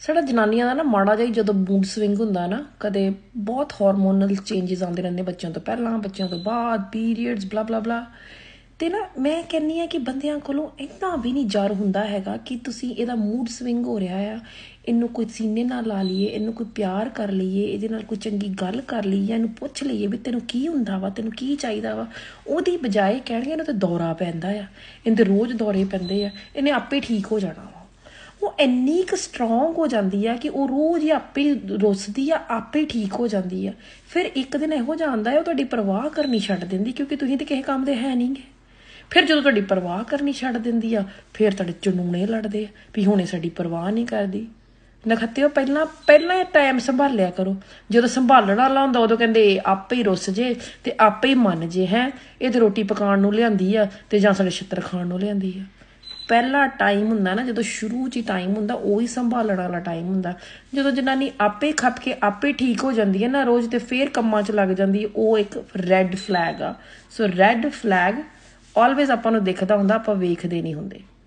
ਸਾਡਾ ਜਨਾਨੀਆਂ ਦਾ ਨਾ ਮਾੜਾ ਜਿਹਾ ਜਦੋਂ ਮੂਡ ਸਵਿੰਗ ਹੁੰਦਾ ਨਾ ਕਦੇ ਬਹੁਤ ਹਾਰਮੋਨਲ ਚੇਂਜਸ ਆਉਂਦੇ ਰਹਿੰਦੇ ਬੱਚਿਆਂ ਤੋਂ ਪਹਿਲਾਂ ਬੱਚਿਆਂ ਤੋਂ ਬਾਅਦ ਪੀਰੀਅਡਸ ਬਲਾ ਬਲਾ ਬਲਾ ਤੇ ਨਾ ਮੈਂ ਕਹਿੰਨੀ ਆ ਕਿ ਬੰਦਿਆਂ ਕੋਲੋਂ ਇੰਨਾ ਵੀ ਨਹੀਂ ਜਰ ਹੁੰਦਾ ਹੈਗਾ ਕਿ ਤੁਸੀਂ ਇਹਦਾ ਮੂਡ ਸਵਿੰਗ ਹੋ ਰਿਹਾ ਆ ਇਹਨੂੰ ਕੋਈ ਸੀਨੇ ਨਾਲ ਲਾ ਲਈਏ ਇਹਨੂੰ ਕੋਈ ਪਿਆਰ ਕਰ ਲਈਏ ਇਹਦੇ ਨਾਲ ਕੋਈ ਚੰਗੀ ਗੱਲ ਕਰ ਲਈਏ ਇਹਨੂੰ ਪੁੱਛ ਲਈਏ ਵੀ ਤੈਨੂੰ ਕੀ ਹੁੰਦਾ ਵਾ ਤੈਨੂੰ ਕੀ ਚਾਹੀਦਾ ਵਾ ਉਹਦੀ ਬਜਾਏ ਕਹਿਣਗੇ ਇਹਨੂੰ ਤੇ ਦੌਰਾ ਪੈਂਦਾ ਆ ਇਹਦੇ ਰੋਜ਼ ਦੌਰੇ ਪੈਂਦੇ ਆ ਇਹਨੇ ਆਪੇ ਠੀਕ ਹੋ ਜਾਣਾ ਉਹ ਇੰਨੀ ਕੁ ਸਟਰੋਂਗ ਹੋ ਜਾਂਦੀ ਆ ਕਿ ਉਹ ਰੋਜ਼ ਹੀ ਆਪੇ ਰੁੱਸਦੀ ਆ ਆਪੇ ਠੀਕ ਹੋ ਜਾਂਦੀ ਆ ਫਿਰ ਇੱਕ ਦਿਨ ਇਹੋ ਜਾਂਦਾ ਹੈ ਉਹ ਤੁਹਾਡੀ ਪਰਵਾਹ ਕਰਨੀ ਛੱਡ ਦਿੰਦੀ ਕਿਉਂਕਿ ਤੁਸੀਂ ਤੇ ਕਿਸੇ ਕੰਮ ਦੇ ਹੈ ਨਹੀਂਗੇ ਫਿਰ ਜਦੋਂ ਤੁਹਾਡੀ ਪਰਵਾਹ ਕਰਨੀ ਛੱਡ ਦਿੰਦੀ ਆ ਫਿਰ ਤੁਹਾਡੇ ਚਨੂਣੇ ਲੜਦੇ ਆ ਵੀ ਹੁਣੇ ਸਾਡੀ ਪਰਵਾਹ ਨਹੀਂ ਕਰਦੀ ਨਖੱਤਿਓ ਪਹਿਲਾਂ ਪਹਿਲਾਂ ਇਹ ਟਾਈਮ ਸੰਭਾਲਿਆ ਕਰੋ ਜਦੋਂ ਸੰਭਾਲਣਾ ਲਾਉਂਦਾ ਉਦੋਂ ਕਹਿੰਦੇ ਆਪੇ ਹੀ ਰੁੱਸ ਜੇ ਤੇ ਆਪੇ ਹੀ ਮੰਨ ਜੇ ਹੈ ਇਹ ਤੇ ਰੋਟੀ ਪਕਾਉਣ ਨੂੰ ਲਿਆਂਦੀ ਆ ਤੇ ਜਾਂ ਸਾਡੇ ਛਿੱਤਰ ਖਾਣ ਨੂੰ ਲਿਆਂਦੀ ਆ ਪਹਿਲਾ ਟਾਈਮ ਹੁੰਦਾ ਨਾ ਜਦੋਂ ਸ਼ੁਰੂ 'ਚ ਟਾਈਮ ਹੁੰਦਾ ਉਹ ਹੀ ਸੰਭਾਲਣ ਵਾਲਾ ਟਾਈਮ ਹੁੰਦਾ ਜਦੋਂ ਜਨਾਨੀ ਆਪੇ ਖੱਪ ਕੇ ਆਪੇ ਠੀਕ ਹੋ ਜਾਂਦੀ ਹੈ ਨਾ ਰੋਜ਼ ਤੇ ਫੇਰ ਕੰਮਾਂ 'ਚ ਲੱਗ ਜਾਂਦੀ ਹੈ ਉਹ ਇੱਕ ਰੈੱਡ ਫਲੈਗ ਆ ਸੋ ਰੈੱਡ ਫਲੈਗ ਆਲਵੇਸ ਆਪਾਂ ਨੂੰ ਦਿਖਦਾ ਹੁੰਦਾ ਆਪਾਂ ਵੇਖਦੇ ਨਹੀਂ ਹੁੰਦੇ